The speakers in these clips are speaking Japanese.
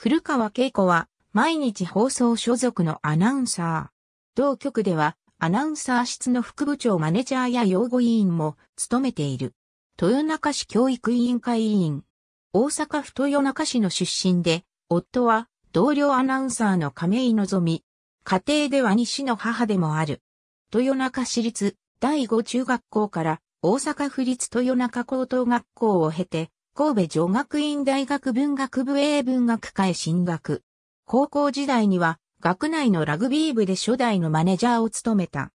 古川恵子は毎日放送所属のアナウンサー。同局ではアナウンサー室の副部長マネジャーや養護委員も務めている。豊中市教育委員会委員。大阪府豊中市の出身で、夫は同僚アナウンサーの亀井のぞみ。家庭では西の母でもある。豊中市立第5中学校から大阪府立豊中高等学校を経て、神戸女学院大学文学部 A 文学科へ進学。高校時代には学内のラグビー部で初代のマネージャーを務めた。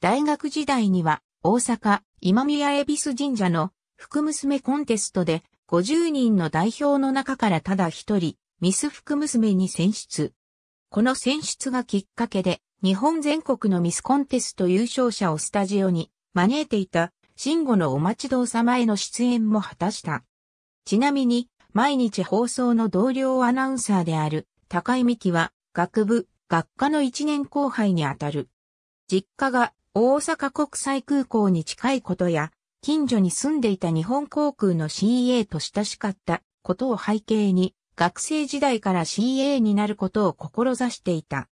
大学時代には大阪今宮恵比寿神社の福娘コンテストで50人の代表の中からただ一人ミス福娘に選出。この選出がきっかけで日本全国のミスコンテスト優勝者をスタジオに招いていた慎吾のお待ちどうさまへの出演も果たした。ちなみに、毎日放送の同僚アナウンサーである高井美希は、学部、学科の一年後輩にあたる。実家が大阪国際空港に近いことや、近所に住んでいた日本航空の CA と親しかったことを背景に、学生時代から CA になることを志していた。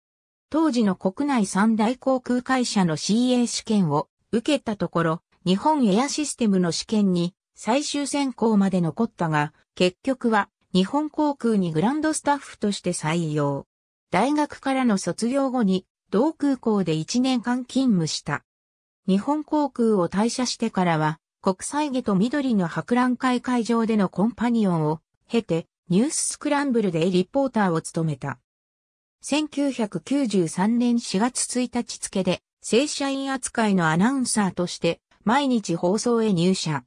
当時の国内三大航空会社の CA 試験を受けたところ、日本エアシステムの試験に最終選考まで残ったが、結局は日本航空にグランドスタッフとして採用。大学からの卒業後に同空港で1年間勤務した。日本航空を退社してからは、国際下と緑の博覧会会場でのコンパニオンを経て、ニューススクランブルでリポーターを務めた。1993年4月1日付で、正社員扱いのアナウンサーとして、毎日放送へ入社。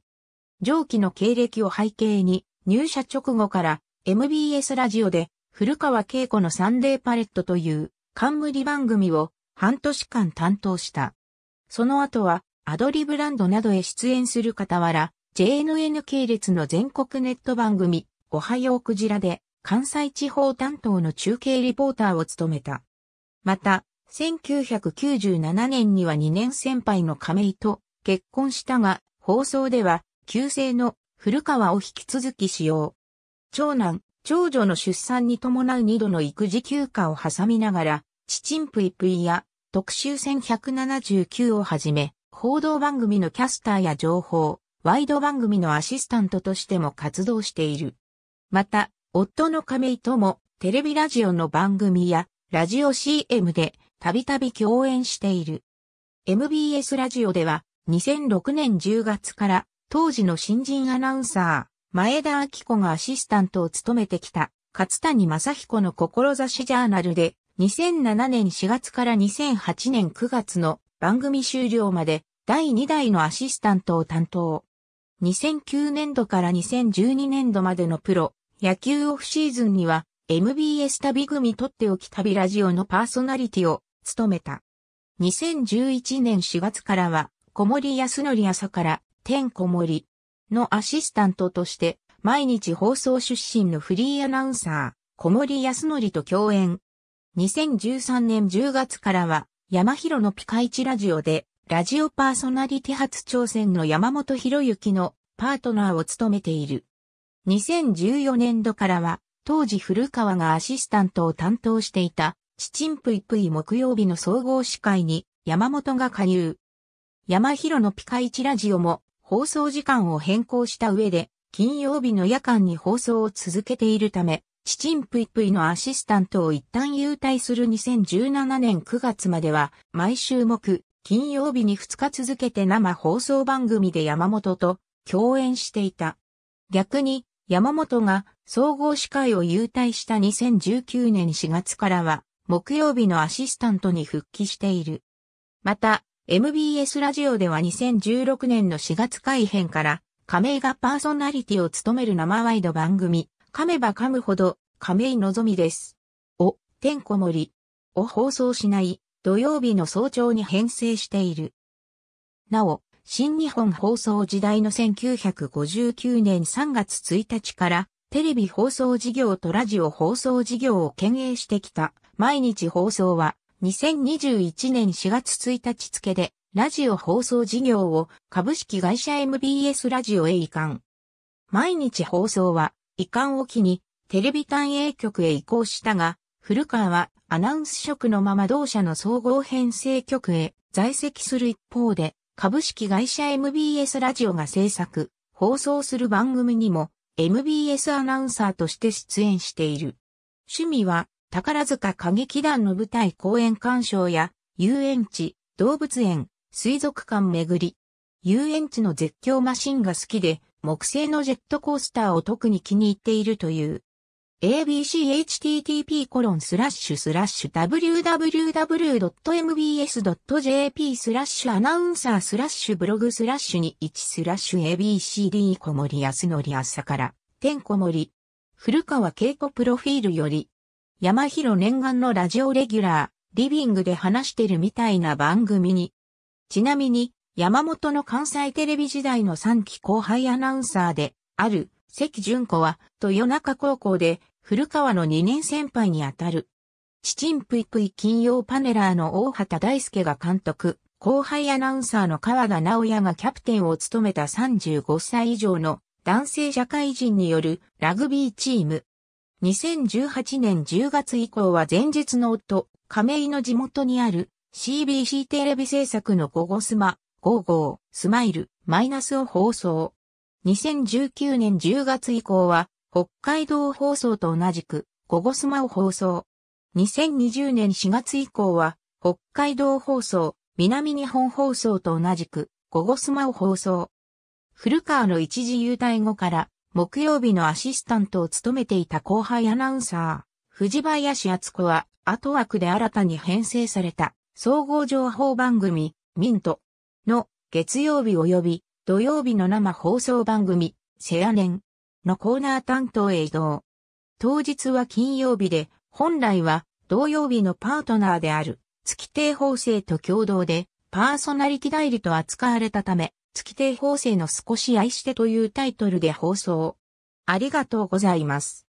上記の経歴を背景に、入社直後から MBS ラジオで古川恵子のサンデーパレットという冠番組を半年間担当した。その後はアドリブランドなどへ出演する傍ら、JNN 系列の全国ネット番組、おはようクジラで関西地方担当の中継リポーターを務めた。また、1997年には2年先輩の亀井と結婚したが、放送では旧姓の古川を引き続き使用。長男、長女の出産に伴う二度の育児休暇を挟みながら、チチンプイプイや特集戦179をはじめ、報道番組のキャスターや情報、ワイド番組のアシスタントとしても活動している。また、夫の亀井とも、テレビラジオの番組や、ラジオ CM で、たびたび共演している。MBS ラジオでは、2006年10月から、当時の新人アナウンサー、前田明子がアシスタントを務めてきた、勝谷正彦の志ジャーナルで、2007年4月から2008年9月の番組終了まで第2代のアシスタントを担当。2009年度から2012年度までのプロ、野球オフシーズンには MBS 旅組とっておき旅ラジオのパーソナリティを務めた。2011年4月からは小森康則朝からてんこ盛りのアシスタントとして、毎日放送出身のフリーアナウンサー、小森康則と共演。2013年10月からは、山広のピカイチラジオで、ラジオパーソナリティ初挑戦の山本博之のパートナーを務めている。2014年度からは、当時古川がアシスタントを担当していた、チチンプイプイ木曜日の総合司会に山本が加入。山広のピカイチラジオも放送時間を変更した上で、金曜日の夜間に放送を続けているため、チチンプイプイのアシスタントを一旦優退する2017年9月までは、毎週木、金曜日に2日続けて生放送番組で山本と共演していた。逆に、山本が総合司会を優退した2019年4月からは、木曜日のアシスタントに復帰している。また、MBS ラジオでは2016年の4月改編から、亀井がパーソナリティを務める生ワイド番組、噛めば噛むほど、亀井のぞみです。を、てんこ盛り、を放送しない、土曜日の早朝に編成している。なお、新日本放送時代の1959年3月1日から、テレビ放送事業とラジオ放送事業を兼営してきた、毎日放送は、2021年4月1日付で、ラジオ放送事業を株式会社 MBS ラジオへ移管。毎日放送は移管を機にテレビ単営局へ移行したが、古川はアナウンス職のまま同社の総合編成局へ在籍する一方で、株式会社 MBS ラジオが制作、放送する番組にも MBS アナウンサーとして出演している。趣味は宝塚歌劇団の舞台公演鑑賞や、遊園地、動物園、水族館巡り。遊園地の絶叫マシンが好きで、木製のジェットコースターを特に気に入っているという。abchttp コロンスラッシュスラッシュ www.mbs.jp スラッシュアナウンサースラッシュブログスラッシュに1スラッシュ abcd 小森康則朝から、天小森。古川恵子プロフィールより。山広念願のラジオレギュラー、リビングで話してるみたいな番組に。ちなみに、山本の関西テレビ時代の3期後輩アナウンサーで、ある、関淳子は、豊中高校で、古川の2年先輩にあたる。チチンプイプイ金曜パネラーの大畑大輔が監督、後輩アナウンサーの川田直也がキャプテンを務めた35歳以上の男性社会人によるラグビーチーム、2018年10月以降は前日の夫、亀井の地元にある CBC テレビ制作のゴゴスマ、ゴ後、ゴー、スマイル、マイナスを放送。2019年10月以降は北海道放送と同じくゴゴスマを放送。2020年4月以降は北海道放送、南日本放送と同じくゴゴスマを放送。古川の一時優待後から木曜日のアシスタントを務めていた後輩アナウンサー、藤林敦子は、後枠で新たに編成された、総合情報番組、ミントの月曜日及び土曜日の生放送番組、セアネンのコーナー担当へ移動。当日は金曜日で、本来は同曜日のパートナーである月亭法制と共同でパーソナリティ代理と扱われたため、月亭法政の少し愛してというタイトルで放送。ありがとうございます。